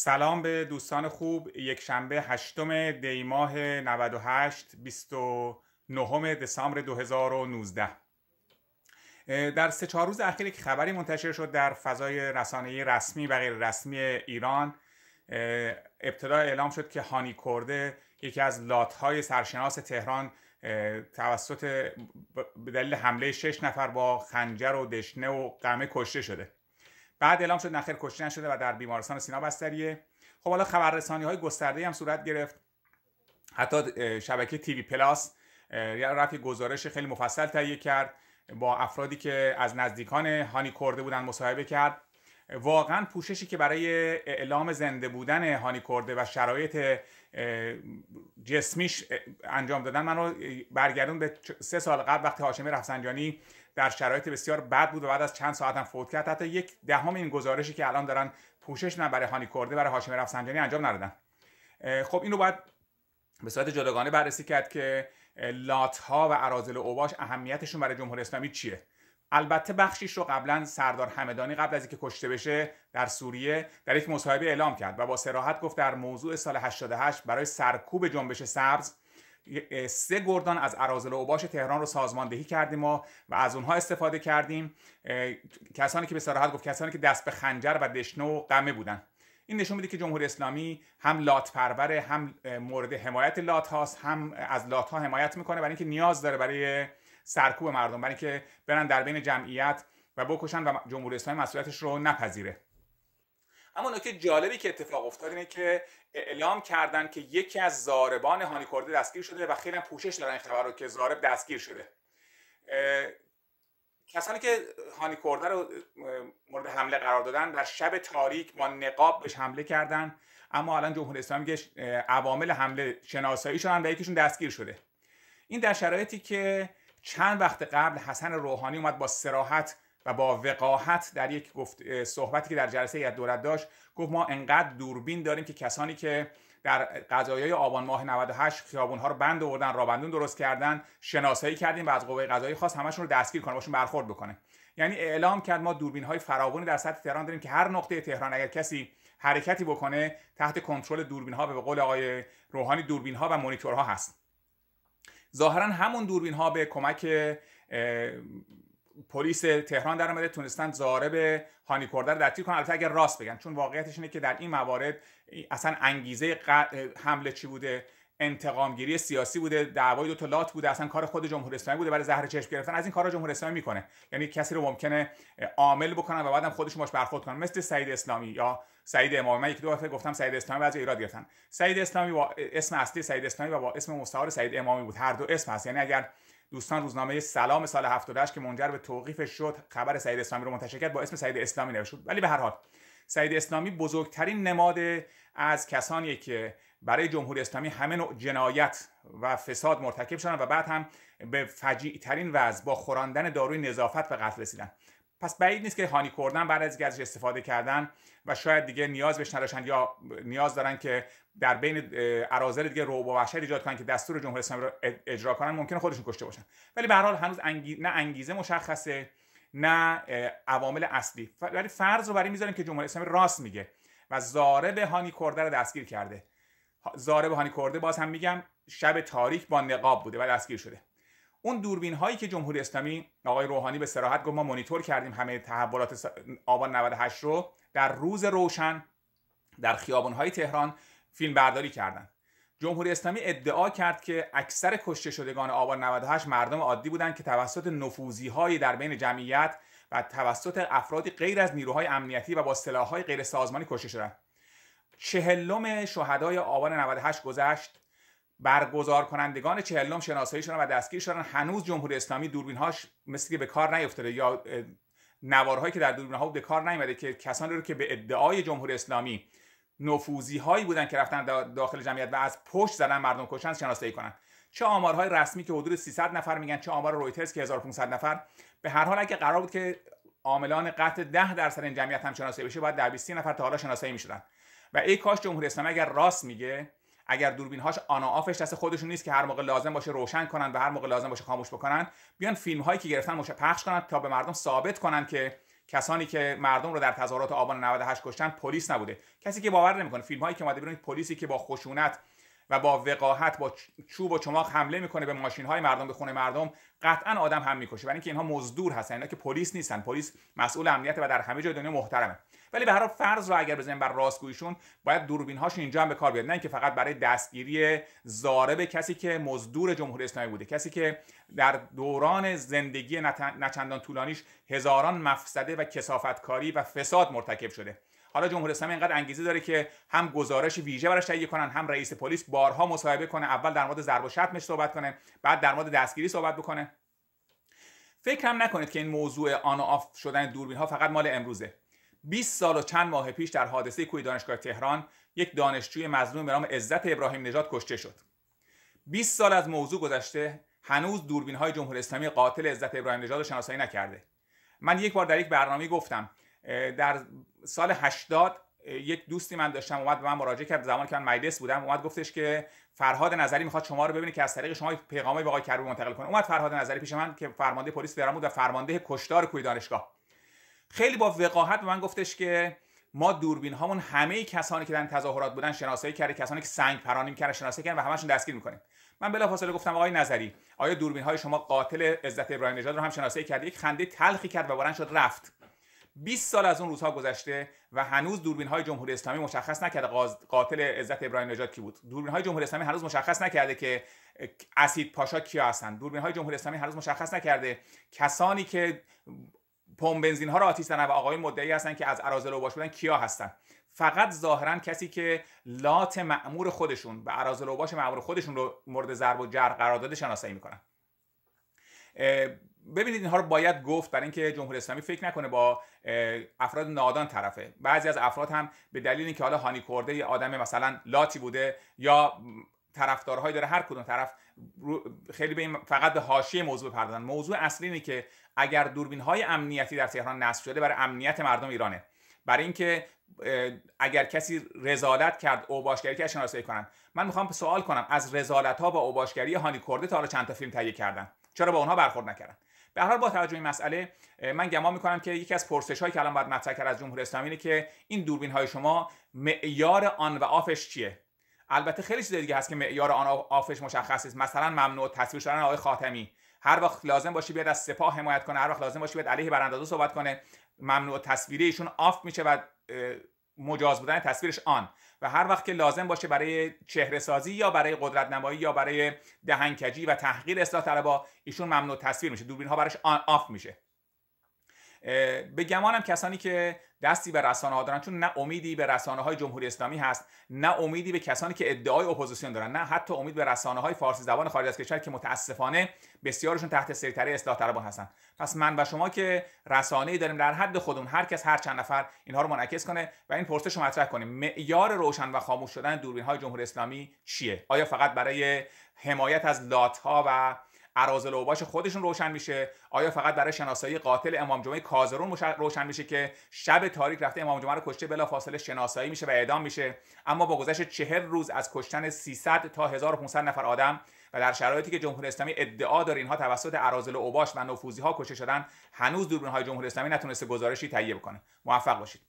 سلام به دوستان خوب یک شنبه هشتم دی ماه 98 29 دسامبر 2019 در سه چهار روز اخیر که خبری منتشر شد در فضای رسانه رسمی و غیر رسمی ایران ابتدا اعلام شد که هانی کرده یکی از لاتهای سرشناس تهران توسط به دلیل حمله شش نفر با خنجر و دشنه و قمه کشته شده بعد اعلام شد نخیر کشته نشده و در بیمارستان سینا بستریه خب حالا خبررسانی های گسترده هم صورت گرفت حتی شبکه تیوی پلاس رفی گزارش خیلی مفصل تهیه کرد با افرادی که از نزدیکان هانی کرده بودن مصاحبه کرد واقعا پوششی که برای اعلام زنده بودن هانی کرده و شرایط جسمیش انجام دادن منو برگردون به سه سال قبل وقتی هاشمی رفسنجانی در شرایط بسیار بد بود و بعد از چند هم فوت کرد حتی یک دهم این گزارشی که الان دارن پوشش نه برای هانی کرده برای هاشمی رفسنجانی انجام ندادن خب این رو باید به صورت جداگانه بررسی کرد که لات ها و عرازل اوباش اهمیتشون برای جمهوری اسلامی چیه البته بخشیش رو قبلا سردار همدانی قبل از اینکه کشته بشه در سوریه در یک مصاحبه اعلام کرد و با سراحت گفت در موضوع سال 88 برای سرکوب جنبش سبز سه گردان از ارازل و اوباش تهران رو سازماندهی کردیم ما و از اونها استفاده کردیم کسانی که به سراحت گفت کسانی که دست به خنجر و دشنه و قمه بودن این نشون میده که جمهوری اسلامی هم لات پروره هم مورد حمایت لات هاست هم از لات ها حمایت میکنه برای اینکه نیاز داره برای سرکوب مردم برای اینکه برن در بین جمعیت و بکشن و جمهوری اسلامی مسئولیتش رو نپذیره اما نکته جالبی که اتفاق افتاد اینه که اعلام کردن که یکی از زاربان هانیکورده دستگیر شده و خیلی پوشش دارن این خبر رو که زارب دستگیر شده کسانی که هانیکورده رو مورد حمله قرار دادن در شب تاریک با نقاب بهش حمله کردن اما الان جمهوری اسلامی عوامل حمله شناسایی شدن و یکیشون دستگیر شده این در شرایطی که چند وقت قبل حسن روحانی اومد با سراحت و با وقاحت در یک گفت صحبتی که در جلسه یاد دولت داشت گفت ما انقدر دوربین داریم که کسانی که در قضایای آبان ماه 98 خیابون‌ها رو بند آوردن رابندون درست کردن شناسایی کردیم و از قوه قضایی خواست همشون رو دستگیر کنه باشون برخورد بکنه یعنی اعلام کرد ما دوربین های فراوانی در سطح تهران داریم که هر نقطه تهران اگر کسی حرکتی بکنه تحت کنترل دوربین به قول آقای روحانی دوربین و مانیتورها هست ظاهرا همون دوربین ها به کمک پلیس تهران در اومده تونستن زارب هانیکوردر رو دستگیر کنن البته اگر راست بگن چون واقعیتش اینه که در این موارد اصلا انگیزه حمله چی بوده انتقامگیری سیاسی بوده دعوای دو تا لات بوده اصلا کار خود جمهوری اسلامی بوده برای زهر چشم گرفتن از این کارا جمهوری اسلامی میکنه یعنی کسی رو ممکنه عامل بکنن و بعدم خودشون باش برخورد کنن مثل سعید اسلامی یا سعید امامی من یک دو گفتم سعید اسلامی بعضی ایراد گرفتن سعید اسلامی با اسم اصلی سعید اسلامی و با اسم مستعار سعید امامی بود هر دو اسم هست یعنی اگر دوستان روزنامه سلام سال 78 که منجر به توقیف شد خبر سعید اسلامی رو منتشر کرد با اسم سعید اسلامی نوشت ولی به هر حال سعید اسلامی بزرگترین نماد از کسانی که برای جمهوری اسلامی همه نوع جنایت و فساد مرتکب شدن و بعد هم به فجیع ترین وضع با خوراندن داروی نظافت به قتل رسیدن پس بعید نیست که هانی کردن بعد از ازش استفاده کردن و شاید دیگه نیاز بهش نداشتن یا نیاز دارن که در بین ارازل دیگه رو و وحشت ایجاد کنن که دستور جمهوری اسلامی رو اجرا کنن ممکنه خودشون کشته باشن ولی به هر حال هنوز نه انگیزه مشخصه نه عوامل اصلی ولی فرض رو برای میذاریم که جمهوری اسلامی راست میگه و زاره به هانی کرده رو دستگیر کرده زاره به هانی کرده باز هم میگم شب تاریک با نقاب بوده و دستگیر شده اون دوربین هایی که جمهوری اسلامی آقای روحانی به صراحت گفت ما مانیتور کردیم همه تحولات آبان 98 رو در روز روشن در خیابان های تهران فیلم برداری کردند جمهوری اسلامی ادعا کرد که اکثر کشته شدگان آبان 98 مردم عادی بودند که توسط نفوزی های در بین جمعیت و توسط افرادی غیر از نیروهای امنیتی و با های غیر سازمانی کشته شدند چهلم شهدای آبان 98 گذشت برگزار کنندگان چهلم شناساییشون و دستگیر شدن هنوز جمهوری اسلامی دوربینهاش مثل که به کار نیفتاده یا نوارهایی که در دوربینهاو ها به کار نیومده که کسانی رو که به ادعای جمهوری اسلامی نفوذی هایی بودن که رفتن داخل جمعیت و از پشت زدن مردم کشتن شناسایی کنن چه آمارهای رسمی که حدود 300 نفر میگن چه آمار رویترز که 1500 نفر به هر حال اگه قرار بود که عاملان قتل 10 درصد این جمعیت هم شناسایی بشه باید در 20 نفر تا حالا شناسایی میشدن و ای کاش جمهوری اسلامی اگر راست میگه اگر دوربین هاش آن دست خودشون نیست که هر موقع لازم باشه روشن کنن و هر موقع لازم باشه خاموش بکنن بیان فیلم هایی که گرفتن موشه پخش کنن تا به مردم ثابت کنن که کسانی که مردم رو در تظاهرات آبان 98 کشتن پلیس نبوده کسی که باور نمیکنه فیلم هایی که اومده بیرون پلیسی که با خشونت و با وقاحت با چوب و چماق حمله میکنه به ماشین های مردم به خونه مردم قطعا آدم هم میکشه برای اینکه اینها مزدور هستن اینا که پلیس نیستن پلیس مسئول امنیت و در همه جای دنیا محترمه ولی به هر حال فرض رو اگر بزنیم بر راستگوییشون باید دوربین هاشون اینجا هم به کار بیاد نه اینکه فقط برای دستگیری زارب کسی که مزدور جمهوری اسلامی بوده کسی که در دوران زندگی نچندان طولانیش هزاران مفسده و کسافتکاری و فساد مرتکب شده حالا جمهوری اسلامی اینقدر انگیزه داره که هم گزارش ویژه براش تهیه کنن هم رئیس پلیس بارها مصاحبه کنه اول در مورد ضرب و شتمش صحبت کنه بعد در مورد دستگیری صحبت بکنه فکر هم نکنید که این موضوع آن و آف شدن دوربین ها فقط مال امروزه 20 سال و چند ماه پیش در حادثه کوی دانشگاه تهران یک دانشجوی مظلوم به نام عزت ابراهیم نژاد کشته شد 20 سال از موضوع گذشته هنوز دوربین های جمهوری اسلامی قاتل عزت ابراهیم نژاد شناسایی نکرده من یک بار در یک برنامه گفتم در سال 80 یک دوستی من داشتم اومد به من مراجعه کرد زمانی که من مجلس بودم اومد گفتش که فرهاد نظری میخواد شما رو ببینه که از طریق شما پیغامی به آقای کروبی منتقل کنه اومد فرهاد نظری پیش من که فرمانده پلیس تهران بود و فرمانده کشدار کوی دانشگاه خیلی با وقاحت به من گفتش که ما دوربین هامون همه کسانی که در تظاهرات بودن شناسایی کرده کسانی که سنگ پرانیم میکردن شناسایی کردن و همشون دستگیر میکنیم من بلافاصله گفتم آقای نظری آیا دوربین های شما قاتل عزت ابراهیم نژاد رو هم شناسایی کرده یک خنده تلخی کرد و بارن شد رفت 20 سال از اون روزها گذشته و هنوز دوربین های جمهوری اسلامی مشخص نکرده قاتل عزت ابراهیم نجات کی بود دوربین های جمهوری اسلامی هنوز مشخص نکرده که اسید پاشا کیا هستند دوربین های جمهوری اسلامی هنوز مشخص نکرده کسانی که پمپ بنزین ها را آتیش و آقای مدعی هستند که از اراذل اوباش بودن کیا هستن فقط ظاهرا کسی که لات معمور خودشون و اراذل اوباش معمور خودشون رو مورد ضرب و جرح قرار داده شناسایی میکنن ببینید اینها رو باید گفت برای اینکه جمهوری اسلامی فکر نکنه با افراد نادان طرفه بعضی از افراد هم به دلیل اینکه حالا هانی کرده یه آدم مثلا لاتی بوده یا طرفدارهایی داره هر کدوم طرف خیلی به این فقط به حاشیه موضوع پردازن موضوع اصلی اینه که اگر دوربین های امنیتی در تهران نصب شده برای امنیت مردم ایرانه برای اینکه اگر کسی رزالت کرد اوباشگری که شناسایی کنن من میخوام سوال کنم از رزالت ها با اوباشگری هانی کرده تا حالا چند تا فیلم تهیه کردن چرا با اونها برخورد نکردن به هر حال با توجه این مسئله من گمان میکنم که یکی از پرسش هایی که الان باید مطرح کرد از جمهوری اسلامی اینه که این دوربین های شما معیار آن و آفش چیه البته خیلی چیز دیگه هست که معیار آن و آفش مشخص است مثلا ممنوع تصویر شدن آقای خاتمی هر وقت لازم باشه بیاد از سپاه حمایت کنه هر وقت لازم باشه بیاد علیه براندازو صحبت کنه ممنوع تصویری ایشون آف میشه و مجاز بودن تصویرش آن و هر وقت که لازم باشه برای چهره سازی یا برای قدرت نمایی یا برای دهنکجی و تحقیر اصلاح طلبها ایشون ممنوع تصویر میشه دوربین ها براش آن آف میشه به گمانم کسانی که دستی به رسانه ها دارن چون نه امیدی به رسانه های جمهوری اسلامی هست نه امیدی به کسانی که ادعای اپوزیسیون دارن نه حتی امید به رسانه های فارسی زبان خارج از کشور که متاسفانه بسیارشون تحت سیطره اصلاح طلبان هستن پس من و شما که رسانه داریم در حد خودمون هر کس هر چند نفر اینها رو منعکس کنه و این پرسش رو مطرح کنیم معیار روشن و خاموش شدن دوربین های جمهوری اسلامی چیه آیا فقط برای حمایت از لات ها و عرازل اوباش خودشون روشن میشه آیا فقط برای شناسایی قاتل امام جمعه کازرون روشن میشه که شب تاریک رفته امام جمعه رو کشته فاصله شناسایی میشه و اعدام میشه اما با گذشت چهر روز از کشتن 300 تا 1500 نفر آدم و در شرایطی که جمهوری اسلامی ادعا داره اینها توسط و اوباش و نفوزی ها کشته شدن هنوز دوربین های جمهوری اسلامی نتونسته گزارشی تهیه بکنه موفق باشید